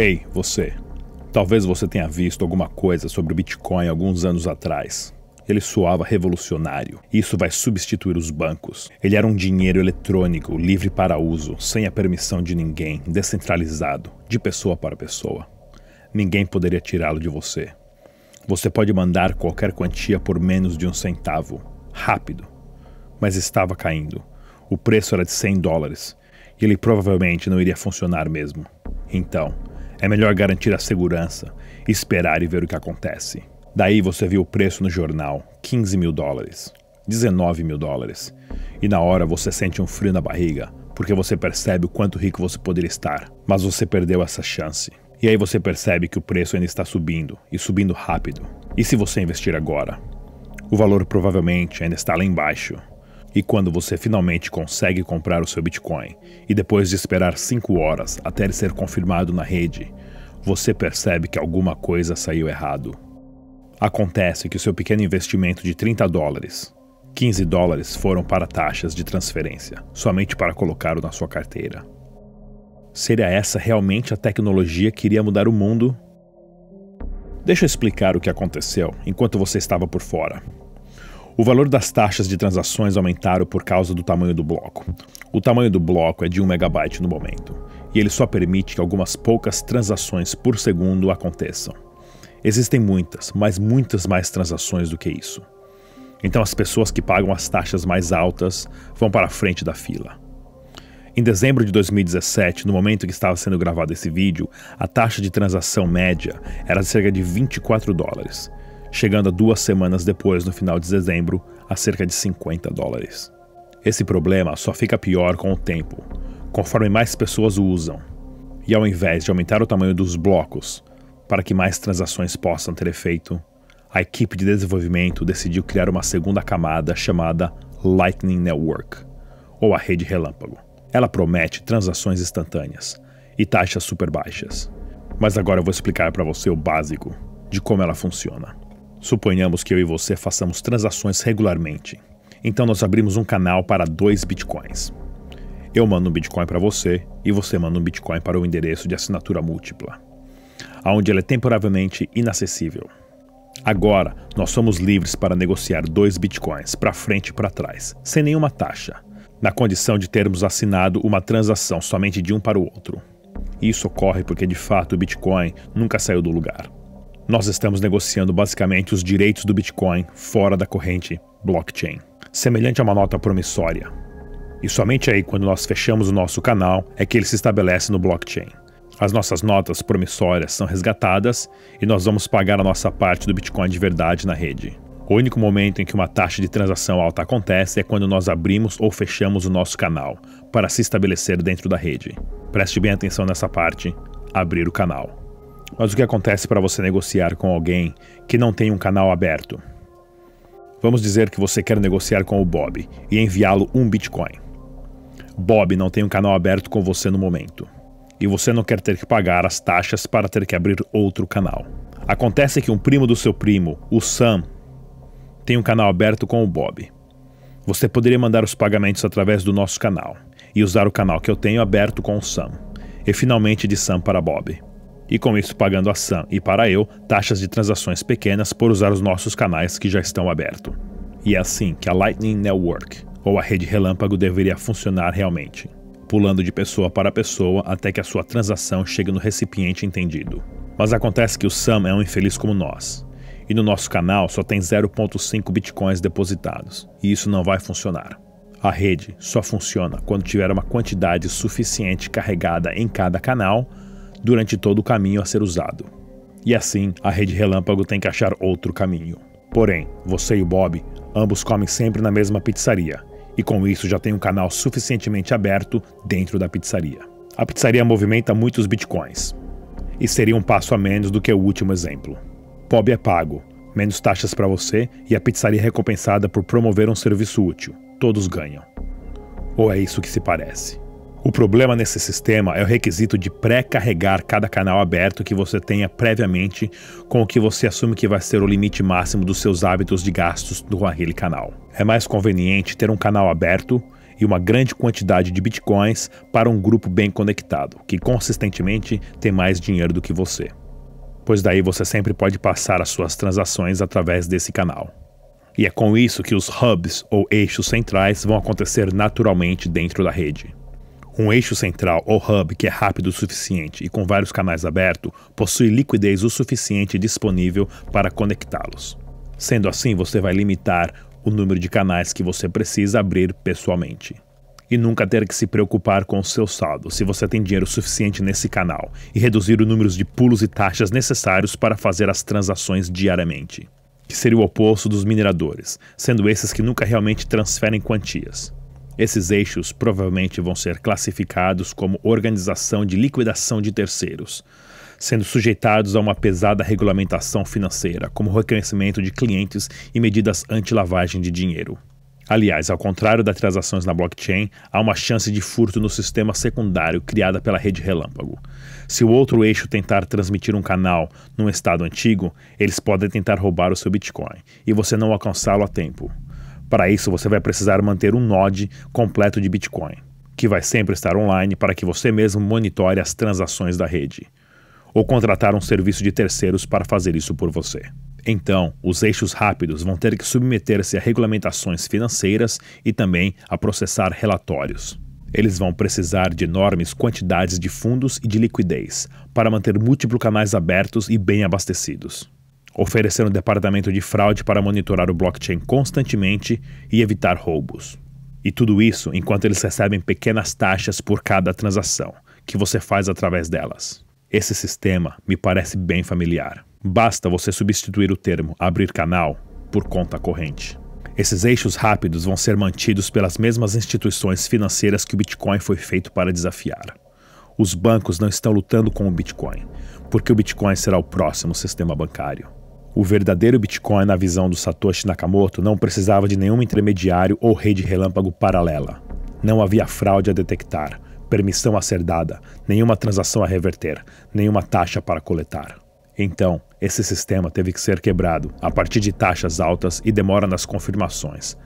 Ei, você. Talvez você tenha visto alguma coisa sobre o Bitcoin alguns anos atrás. Ele soava revolucionário. Isso vai substituir os bancos. Ele era um dinheiro eletrônico, livre para uso, sem a permissão de ninguém, descentralizado, de pessoa para pessoa. Ninguém poderia tirá-lo de você. Você pode mandar qualquer quantia por menos de um centavo. Rápido. Mas estava caindo. O preço era de 100 dólares. E ele provavelmente não iria funcionar mesmo. Então, é melhor garantir a segurança, esperar e ver o que acontece. Daí você viu o preço no jornal: 15 mil dólares, 19 mil dólares. E na hora você sente um frio na barriga, porque você percebe o quanto rico você poderia estar, mas você perdeu essa chance. E aí você percebe que o preço ainda está subindo, e subindo rápido. E se você investir agora? O valor provavelmente ainda está lá embaixo. E quando você finalmente consegue comprar o seu Bitcoin, e depois de esperar 5 horas até ele ser confirmado na rede, você percebe que alguma coisa saiu errado. Acontece que o seu pequeno investimento de 30 dólares, 15 dólares foram para taxas de transferência, somente para colocá-lo na sua carteira. Seria essa realmente a tecnologia que iria mudar o mundo? Deixa eu explicar o que aconteceu enquanto você estava por fora. O valor das taxas de transações aumentaram por causa do tamanho do bloco. O tamanho do bloco é de 1 megabyte no momento, e ele só permite que algumas poucas transações por segundo aconteçam. Existem muitas, mas muitas mais transações do que isso. Então as pessoas que pagam as taxas mais altas vão para a frente da fila. Em dezembro de 2017, no momento que estava sendo gravado esse vídeo, a taxa de transação média era de cerca de 24 dólares, chegando a duas semanas depois, no final de dezembro, a cerca de 50 dólares. Esse problema só fica pior com o tempo, conforme mais pessoas o usam. E ao invés de aumentar o tamanho dos blocos para que mais transações possam ter efeito, a equipe de desenvolvimento decidiu criar uma segunda camada chamada Lightning Network, ou a rede relâmpago. Ela promete transações instantâneas e taxas super baixas. Mas agora eu vou explicar para você o básico de como ela funciona. Suponhamos que eu e você façamos transações regularmente. Então nós abrimos um canal para dois bitcoins. Eu mando um bitcoin para você e você manda um bitcoin para o endereço de assinatura múltipla, aonde ele é temporariamente inacessível. Agora, nós somos livres para negociar dois bitcoins para frente e para trás, sem nenhuma taxa, na condição de termos assinado uma transação somente de um para o outro. Isso ocorre porque de fato o bitcoin nunca saiu do lugar. Nós estamos negociando basicamente os direitos do Bitcoin fora da corrente blockchain, semelhante a uma nota promissória. E somente aí, quando nós fechamos o nosso canal, é que ele se estabelece no blockchain. As nossas notas promissórias são resgatadas e nós vamos pagar a nossa parte do Bitcoin de verdade na rede. O único momento em que uma taxa de transação alta acontece é quando nós abrimos ou fechamos o nosso canal para se estabelecer dentro da rede. Preste bem atenção nessa parte: abrir o canal. Mas o que acontece para você negociar com alguém que não tem um canal aberto? Vamos dizer que você quer negociar com o Bob e enviá-lo um Bitcoin. Bob não tem um canal aberto com você no momento. E você não quer ter que pagar as taxas para ter que abrir outro canal. Acontece que um primo do seu primo, o Sam, tem um canal aberto com o Bob. Você poderia mandar os pagamentos através do nosso canal e usar o canal que eu tenho aberto com o Sam. E finalmente de Sam para Bob e com isso pagando a Sam e para eu taxas de transações pequenas por usar os nossos canais que já estão abertos. E é assim que a Lightning Network, ou a rede relâmpago, deveria funcionar realmente, pulando de pessoa para pessoa até que a sua transação chegue no recipiente entendido. Mas acontece que o Sam é um infeliz como nós, e no nosso canal só tem 0.5 bitcoins depositados, e isso não vai funcionar. A rede só funciona quando tiver uma quantidade suficiente carregada em cada canal durante todo o caminho a ser usado. E assim, a rede relâmpago tem que achar outro caminho. Porém, você e o Bob, ambos comem sempre na mesma pizzaria, e com isso já tem um canal suficientemente aberto dentro da pizzaria. A pizzaria movimenta muitos bitcoins, e seria um passo a menos do que o último exemplo. Bob é pago, menos taxas para você e a pizzaria recompensada por promover um serviço útil. Todos ganham. Ou é isso que se parece. O problema nesse sistema é o requisito de pré-carregar cada canal aberto que você tenha previamente com o que você assume que vai ser o limite máximo dos seus hábitos de gastos do aquele canal. É mais conveniente ter um canal aberto e uma grande quantidade de bitcoins para um grupo bem conectado, que consistentemente tem mais dinheiro do que você. Pois daí você sempre pode passar as suas transações através desse canal. E é com isso que os hubs ou eixos centrais vão acontecer naturalmente dentro da rede. Um eixo central ou hub que é rápido o suficiente e com vários canais abertos possui liquidez o suficiente disponível para conectá-los. Sendo assim, você vai limitar o número de canais que você precisa abrir pessoalmente. E nunca ter que se preocupar com o seu saldo, se você tem dinheiro suficiente nesse canal, e reduzir o número de pulos e taxas necessários para fazer as transações diariamente, que seria o oposto dos mineradores, sendo esses que nunca realmente transferem quantias. Esses eixos provavelmente vão ser classificados como organização de liquidação de terceiros, sendo sujeitados a uma pesada regulamentação financeira, como reconhecimento de clientes e medidas anti-lavagem de dinheiro. Aliás, ao contrário das transações na blockchain, há uma chance de furto no sistema secundário criada pela rede relâmpago. Se o outro eixo tentar transmitir um canal num estado antigo, eles podem tentar roubar o seu Bitcoin e você não alcançá-lo a tempo. Para isso, você vai precisar manter um node completo de Bitcoin, que vai sempre estar online para que você mesmo monitore as transações da rede, ou contratar um serviço de terceiros para fazer isso por você. Então, os eixos rápidos vão ter que submeter-se a regulamentações financeiras e também a processar relatórios. Eles vão precisar de enormes quantidades de fundos e de liquidez para manter múltiplos canais abertos e bem abastecidos. Oferecendo um departamento de fraude para monitorar o blockchain constantemente e evitar roubos. E tudo isso enquanto eles recebem pequenas taxas por cada transação que você faz através delas. Esse sistema me parece bem familiar. Basta você substituir o termo abrir canal por conta corrente. Esses eixos rápidos vão ser mantidos pelas mesmas instituições financeiras que o Bitcoin foi feito para desafiar. Os bancos não estão lutando com o Bitcoin, porque o Bitcoin será o próximo sistema bancário. O verdadeiro Bitcoin, na visão do Satoshi Nakamoto, não precisava de nenhum intermediário ou rede relâmpago paralela. Não havia fraude a detectar, permissão a ser dada, nenhuma transação a reverter, nenhuma taxa para coletar. Então, esse sistema teve que ser quebrado a partir de taxas altas e demora nas confirmações,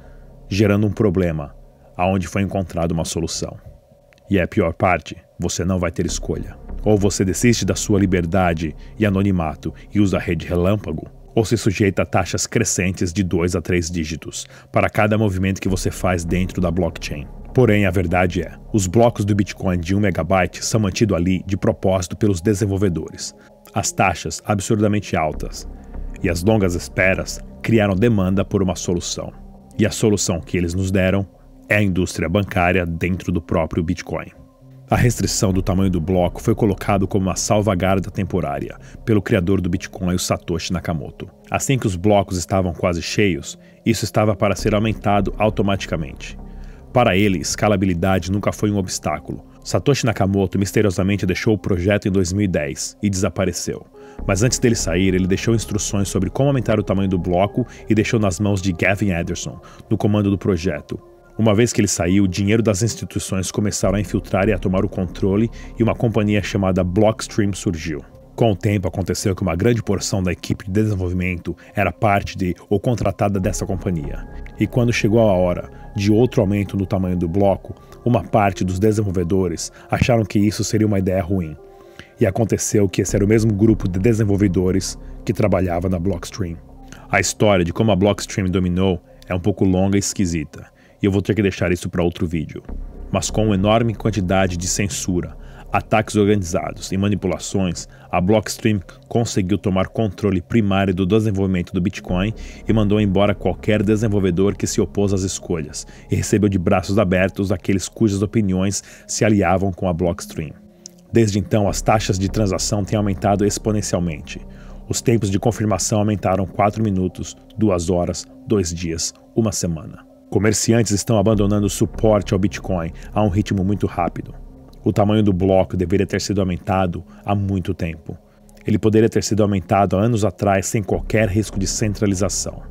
gerando um problema, aonde foi encontrada uma solução. E é a pior parte, você não vai ter escolha. Ou você desiste da sua liberdade e anonimato e usa a rede relâmpago, ou se sujeita a taxas crescentes de dois a três dígitos para cada movimento que você faz dentro da blockchain. Porém, a verdade é, os blocos do Bitcoin de 1 megabyte são mantidos ali de propósito pelos desenvolvedores. As taxas absurdamente altas e as longas esperas criaram demanda por uma solução. E a solução que eles nos deram é a indústria bancária dentro do próprio Bitcoin. A restrição do tamanho do bloco foi colocado como uma salvaguarda temporária pelo criador do Bitcoin, o Satoshi Nakamoto. Assim que os blocos estavam quase cheios, isso estava para ser aumentado automaticamente. Para ele, escalabilidade nunca foi um obstáculo. Satoshi Nakamoto misteriosamente deixou o projeto em 2010 e desapareceu. Mas antes dele sair, ele deixou instruções sobre como aumentar o tamanho do bloco e deixou nas mãos de Gavin Anderson, no comando do projeto, uma vez que ele saiu, o dinheiro das instituições começaram a infiltrar e a tomar o controle, e uma companhia chamada Blockstream surgiu. Com o tempo, aconteceu que uma grande porção da equipe de desenvolvimento era parte de ou contratada dessa companhia. E quando chegou a hora de outro aumento no tamanho do bloco, uma parte dos desenvolvedores acharam que isso seria uma ideia ruim. E aconteceu que esse era o mesmo grupo de desenvolvedores que trabalhava na Blockstream. A história de como a Blockstream dominou é um pouco longa e esquisita e eu vou ter que deixar isso para outro vídeo. Mas com uma enorme quantidade de censura, ataques organizados e manipulações, a Blockstream conseguiu tomar controle primário do desenvolvimento do Bitcoin e mandou embora qualquer desenvolvedor que se opôs às escolhas e recebeu de braços abertos aqueles cujas opiniões se aliavam com a Blockstream. Desde então, as taxas de transação têm aumentado exponencialmente. Os tempos de confirmação aumentaram 4 minutos, 2 horas, 2 dias, uma semana. Comerciantes estão abandonando o suporte ao Bitcoin a um ritmo muito rápido. O tamanho do bloco deveria ter sido aumentado há muito tempo. Ele poderia ter sido aumentado há anos atrás sem qualquer risco de centralização,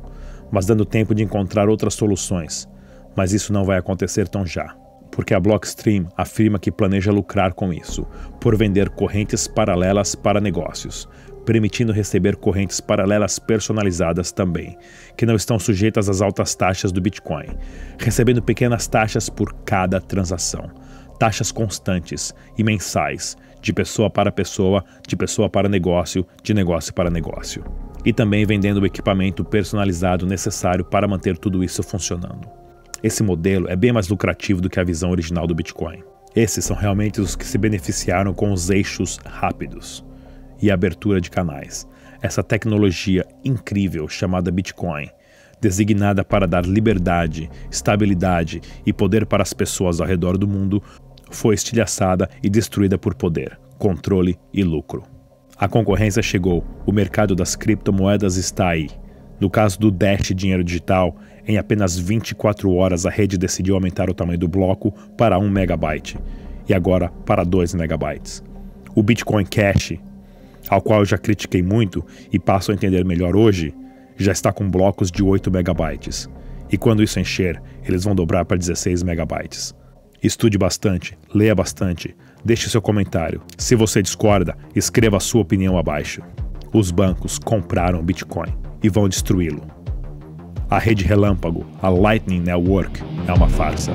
mas dando tempo de encontrar outras soluções. Mas isso não vai acontecer tão já, porque a Blockstream afirma que planeja lucrar com isso, por vender correntes paralelas para negócios, permitindo receber correntes paralelas personalizadas também, que não estão sujeitas às altas taxas do Bitcoin, recebendo pequenas taxas por cada transação, taxas constantes e mensais, de pessoa para pessoa, de pessoa para negócio, de negócio para negócio. E também vendendo o equipamento personalizado necessário para manter tudo isso funcionando. Esse modelo é bem mais lucrativo do que a visão original do Bitcoin. Esses são realmente os que se beneficiaram com os eixos rápidos e abertura de canais. Essa tecnologia incrível chamada Bitcoin, designada para dar liberdade, estabilidade e poder para as pessoas ao redor do mundo, foi estilhaçada e destruída por poder, controle e lucro. A concorrência chegou, o mercado das criptomoedas está aí. No caso do Dash Dinheiro Digital, em apenas 24 horas a rede decidiu aumentar o tamanho do bloco para 1 megabyte e agora para 2 megabytes. O Bitcoin Cash ao qual eu já critiquei muito e passo a entender melhor hoje, já está com blocos de 8 megabytes. E quando isso encher, eles vão dobrar para 16 megabytes. Estude bastante, leia bastante, deixe seu comentário. Se você discorda, escreva a sua opinião abaixo. Os bancos compraram Bitcoin e vão destruí-lo. A rede relâmpago, a Lightning Network, é uma farsa.